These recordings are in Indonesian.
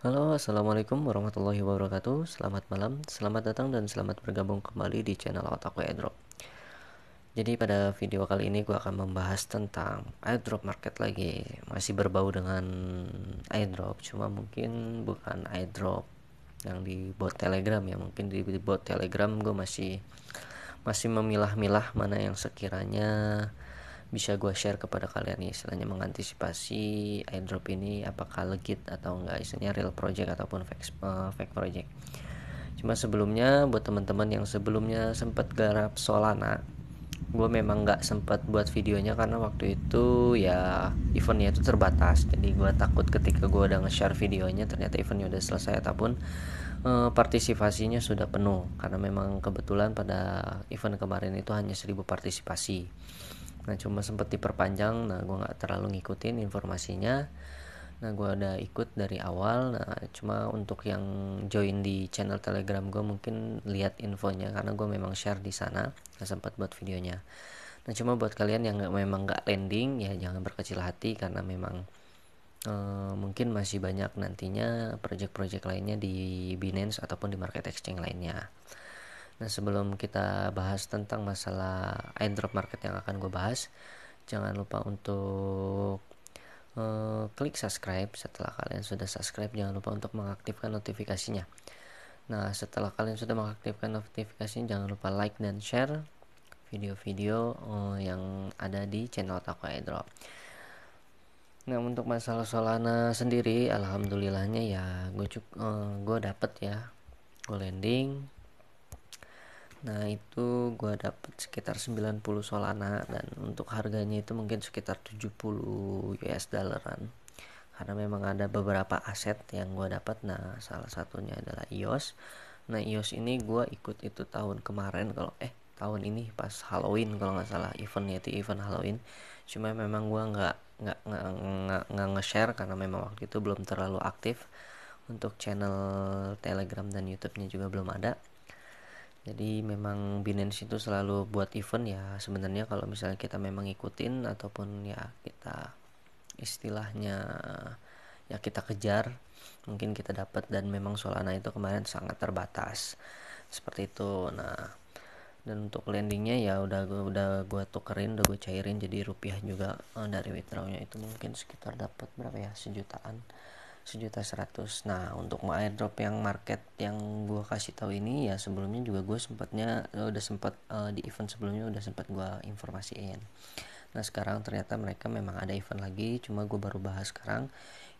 Halo, Assalamualaikum warahmatullahi wabarakatuh Selamat malam, selamat datang dan selamat bergabung kembali di channel Otaku Airdrop Jadi pada video kali ini gue akan membahas tentang airdrop market lagi Masih berbau dengan airdrop, cuma mungkin bukan airdrop yang di bot telegram ya Mungkin di bot telegram gue masih masih memilah-milah mana yang sekiranya bisa gue share kepada kalian nih istilahnya mengantisipasi airdrop ini apakah legit atau enggak istilahnya real project ataupun fake, uh, fake project cuma sebelumnya buat teman-teman yang sebelumnya sempat garap Solana gue memang nggak sempat buat videonya karena waktu itu ya eventnya itu terbatas jadi gue takut ketika gue udah nge-share videonya ternyata eventnya udah selesai ataupun eh, partisipasinya sudah penuh karena memang kebetulan pada event kemarin itu hanya 1000 partisipasi nah cuma sempat diperpanjang nah gue nggak terlalu ngikutin informasinya nah gue ada ikut dari awal nah cuma untuk yang join di channel telegram gue mungkin lihat infonya karena gue memang share di sana nah sempat buat videonya nah cuma buat kalian yang gak, memang nggak landing ya jangan berkecil hati karena memang Uh, mungkin masih banyak nantinya project-project lainnya di Binance ataupun di market exchange lainnya. Nah sebelum kita bahas tentang masalah airdrop market yang akan gue bahas, jangan lupa untuk uh, klik subscribe. Setelah kalian sudah subscribe, jangan lupa untuk mengaktifkan notifikasinya. Nah setelah kalian sudah mengaktifkan notifikasinya, jangan lupa like dan share video-video uh, yang ada di channel Taku Airdrop. Nah untuk masalah Solana sendiri, alhamdulillahnya ya gue uh, dapet ya, gue landing Nah itu gue dapet sekitar 90 solana dan untuk harganya itu mungkin sekitar 70 US dollaran karena memang ada beberapa aset yang gue dapat nah salah satunya adalah EOS nah EOS ini gue ikut itu tahun kemarin kalau eh tahun ini pas Halloween kalau nggak salah eventnya itu event Halloween cuma memang gue nggak nggak nggak nge-share karena memang waktu itu belum terlalu aktif untuk channel Telegram dan YouTube-nya juga belum ada jadi memang Binance itu selalu buat event ya sebenarnya kalau misalnya kita memang ngikutin ataupun ya kita istilahnya ya kita kejar mungkin kita dapat dan memang Solana itu kemarin sangat terbatas seperti itu nah dan untuk landingnya ya udah gua udah gua tukerin udah gue cairin jadi rupiah juga eh, dari withdrawnya itu mungkin sekitar dapat berapa ya sejutaan sejuta seratus nah untuk airdrop yang market yang gue kasih tahu ini ya sebelumnya juga gue sempatnya eh, udah sempat uh, eh, di event sebelumnya udah sempat gue informasiin nah sekarang ternyata mereka memang ada event lagi cuma gue baru bahas sekarang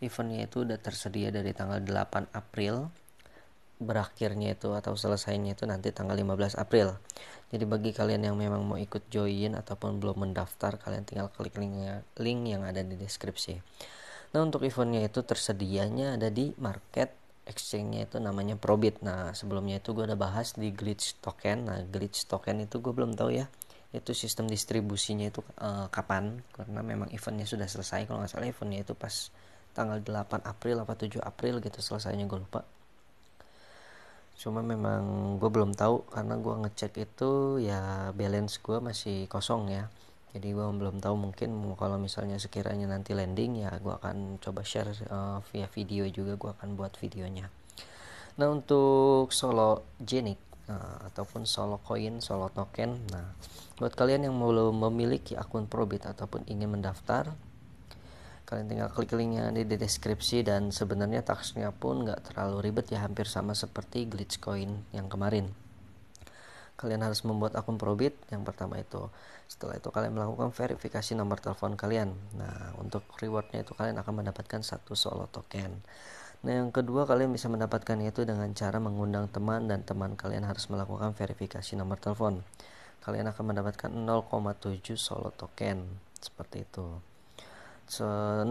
eventnya itu udah tersedia dari tanggal 8 April berakhirnya itu atau selesainya itu nanti tanggal 15 April jadi bagi kalian yang memang mau ikut join ataupun belum mendaftar kalian tinggal klik linknya link yang ada di deskripsi Nah untuk eventnya itu tersedianya ada di market exchange-nya itu namanya Probit. Nah sebelumnya itu gue udah bahas di glitch token. Nah glitch token itu gue belum tahu ya itu sistem distribusinya itu uh, kapan karena memang eventnya sudah selesai kalau nggak salah eventnya itu pas tanggal 8 April atau 7 April gitu selesainya gue lupa cuma memang gue belum tahu karena gue ngecek itu ya balance gue masih kosong ya jadi gue belum tahu mungkin kalau misalnya sekiranya nanti landing ya gue akan coba share uh, via video juga gue akan buat videonya nah untuk solo jenik uh, ataupun solo koin, solo token nah buat kalian yang belum memiliki akun probit ataupun ingin mendaftar kalian tinggal klik linknya di deskripsi dan sebenarnya taxnya pun nggak terlalu ribet ya hampir sama seperti glitch coin yang kemarin kalian harus membuat akun Probit yang pertama itu. Setelah itu kalian melakukan verifikasi nomor telepon kalian. Nah, untuk rewardnya itu kalian akan mendapatkan satu solo token. Nah, yang kedua kalian bisa mendapatkan itu dengan cara mengundang teman dan teman kalian harus melakukan verifikasi nomor telepon. Kalian akan mendapatkan 0,7 solo token seperti itu. 0,7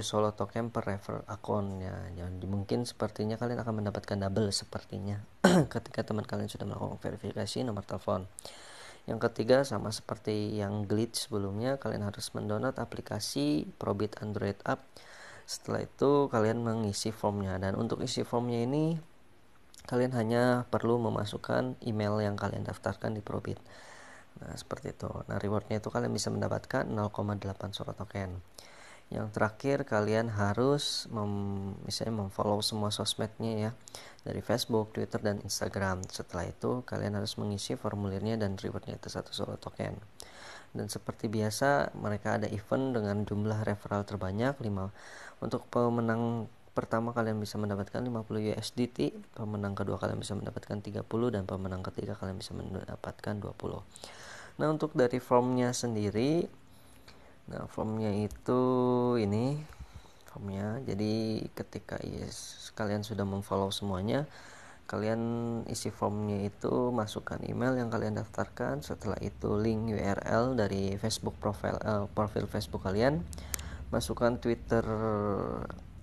solo token per refer akunnya, Jadi mungkin sepertinya kalian akan mendapatkan double sepertinya ketika teman kalian sudah melakukan verifikasi nomor telepon. Yang ketiga sama seperti yang glitch sebelumnya kalian harus mendownload aplikasi Probit Android App. Setelah itu kalian mengisi formnya dan untuk isi formnya ini kalian hanya perlu memasukkan email yang kalian daftarkan di Probit. Nah, seperti itu. Nah, rewardnya itu kalian bisa mendapatkan 0,8 surat token. Yang terakhir, kalian harus mem, misalnya memfollow semua sosmednya ya, dari Facebook, Twitter, dan Instagram. Setelah itu, kalian harus mengisi formulirnya dan rewardnya itu satu surat token. Dan seperti biasa, mereka ada event dengan jumlah referral terbanyak 5 untuk pemenang pertama kalian bisa mendapatkan 50 USDT, pemenang kedua kalian bisa mendapatkan 30 dan pemenang ketiga kalian bisa mendapatkan 20. Nah, untuk dari formnya sendiri nah formnya itu ini formnya. Jadi ketika yes, kalian sudah memfollow semuanya, kalian isi formnya itu masukkan email yang kalian daftarkan setelah itu link URL dari Facebook profil uh, profil Facebook kalian masukkan Twitter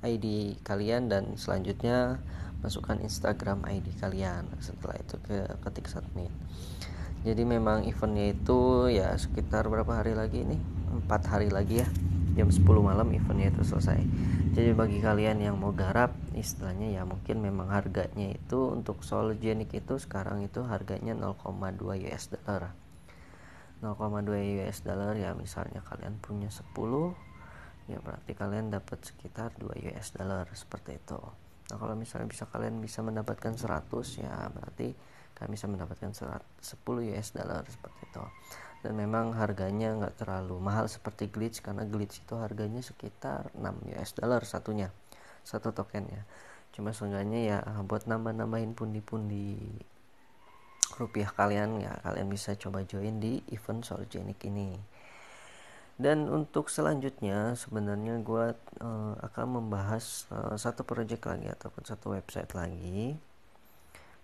ID kalian dan selanjutnya masukkan Instagram ID kalian setelah itu ke ketik submit jadi memang eventnya itu ya sekitar berapa hari lagi ini empat hari lagi ya jam 10 malam eventnya itu selesai jadi bagi kalian yang mau garap istilahnya ya mungkin memang harganya itu untuk Solgenic itu sekarang itu harganya 0,2 US dollar 0,2 US dollar ya misalnya kalian punya 10 ya berarti kalian dapat sekitar 2 US dollar seperti itu nah kalau misalnya bisa kalian bisa mendapatkan 100 ya berarti kalian bisa mendapatkan 10 US dollar seperti itu dan memang harganya nggak terlalu mahal seperti glitch karena glitch itu harganya sekitar 6 US dollar satunya satu tokennya cuma seenggaknya ya buat nambah-nambahin pundi-pundi rupiah kalian ya kalian bisa coba join di event Solgenic ini dan untuk selanjutnya sebenarnya gue uh, akan membahas uh, satu project lagi ataupun satu website lagi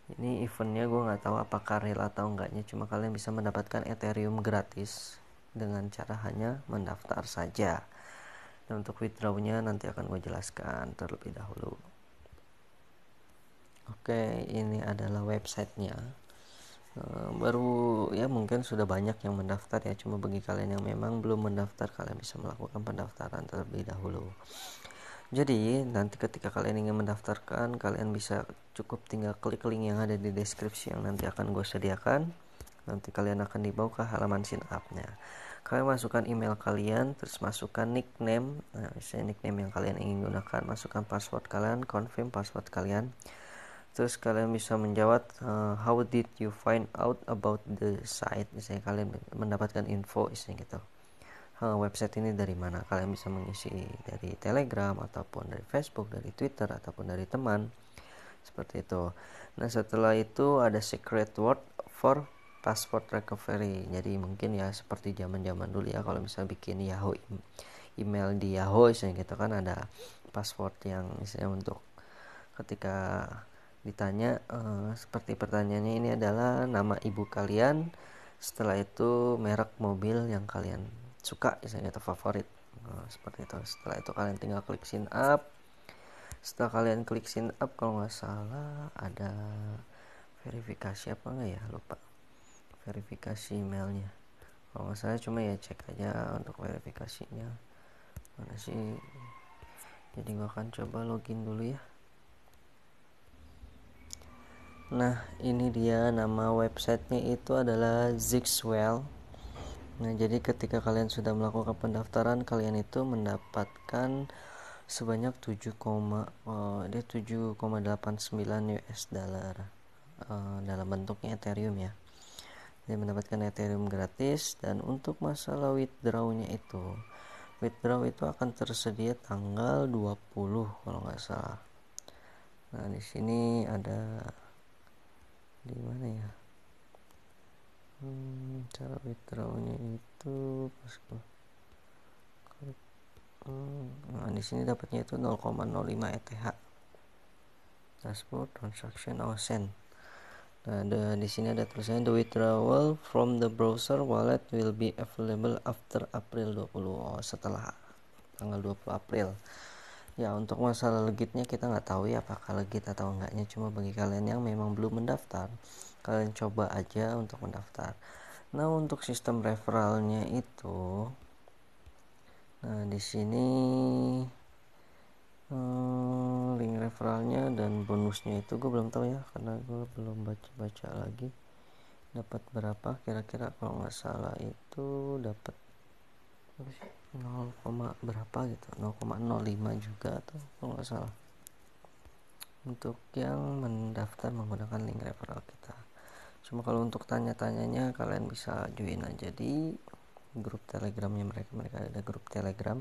ini eventnya gue nggak tahu apakah real atau enggaknya cuma kalian bisa mendapatkan ethereum gratis dengan cara hanya mendaftar saja dan untuk withdrawnya nanti akan gue jelaskan terlebih dahulu oke ini adalah websitenya Eh, baru ya mungkin sudah banyak yang mendaftar ya cuma bagi kalian yang memang belum mendaftar kalian bisa melakukan pendaftaran terlebih dahulu jadi nanti ketika kalian ingin mendaftarkan kalian bisa cukup tinggal klik link yang ada di deskripsi yang nanti akan gue sediakan nanti kalian akan dibawa ke halaman sign up-nya kalian masukkan email kalian terus masukkan nickname nah, misalnya nickname yang kalian ingin gunakan masukkan password kalian confirm password kalian terus kalian bisa menjawab uh, eh, how did you find out about the site misalnya kalian mendapatkan info misalnya gitu uh, website ini dari mana kalian bisa mengisi dari telegram ataupun dari facebook dari twitter ataupun dari teman seperti itu nah setelah itu ada secret word for password recovery jadi mungkin ya seperti zaman zaman dulu ya kalau misalnya bikin yahoo email di yahoo misalnya gitu kan ada password yang misalnya untuk ketika ditanya uh, seperti pertanyaannya ini adalah nama ibu kalian setelah itu merek mobil yang kalian suka misalnya atau favorit uh, seperti itu setelah itu kalian tinggal klik sign up setelah kalian klik sign up kalau nggak salah ada verifikasi apa nggak ya lupa verifikasi emailnya kalau nggak salah cuma ya cek aja untuk verifikasinya mana sih jadi gua akan coba login dulu ya Nah, ini dia nama websitenya itu adalah Zixwell. Nah, jadi ketika kalian sudah melakukan pendaftaran, kalian itu mendapatkan sebanyak 7, oh, eh, dia 7,89 US dollar uh, dalam bentuknya Ethereum ya. jadi mendapatkan Ethereum gratis dan untuk masalah withdraw-nya itu withdraw itu akan tersedia tanggal 20 kalau nggak salah. Nah, di sini ada di mana ya hmm, cara withdrawnya itu bosku hmm, nah di sini dapatnya itu 0,05 ETH dashboard transaction or send nah ada, di sini ada tulisannya the withdrawal from the browser wallet will be available after April 20 oh, setelah tanggal 20 April Ya untuk masalah legitnya kita nggak tahu ya apakah legit atau enggaknya cuma bagi kalian yang memang belum mendaftar kalian coba aja untuk mendaftar. Nah untuk sistem referralnya itu, nah di sini hmm, link referralnya dan bonusnya itu gue belum tahu ya karena gue belum baca baca lagi dapat berapa kira-kira kalau nggak salah itu dapat 0, berapa gitu 0,05 juga atau kalau nggak salah untuk yang mendaftar menggunakan link referral kita cuma kalau untuk tanya-tanyanya kalian bisa join aja di grup telegramnya mereka mereka ada grup telegram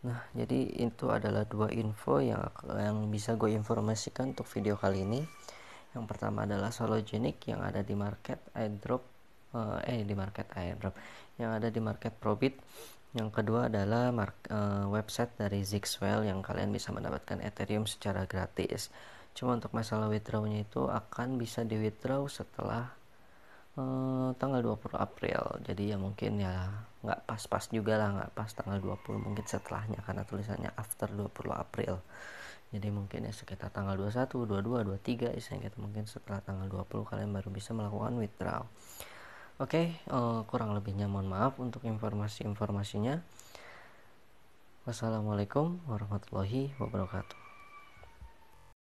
nah jadi itu adalah dua info yang yang bisa gue informasikan untuk video kali ini yang pertama adalah sologenik yang ada di market airdrop uh, eh di market airdrop yang ada di market profit yang kedua adalah mark, uh, website dari Zixwell yang kalian bisa mendapatkan Ethereum secara gratis. Cuma untuk masalah withdrawnya itu akan bisa di withdraw setelah uh, tanggal 20 April. Jadi ya mungkin ya nggak pas-pas juga lah, nggak pas tanggal 20 mungkin setelahnya karena tulisannya after 20 April. Jadi mungkin ya sekitar tanggal 21, 22, 23 isinya gitu mungkin setelah tanggal 20 kalian baru bisa melakukan withdraw. Oke, okay, uh, eh, kurang lebihnya mohon maaf untuk informasi-informasinya. Wassalamualaikum warahmatullahi wabarakatuh.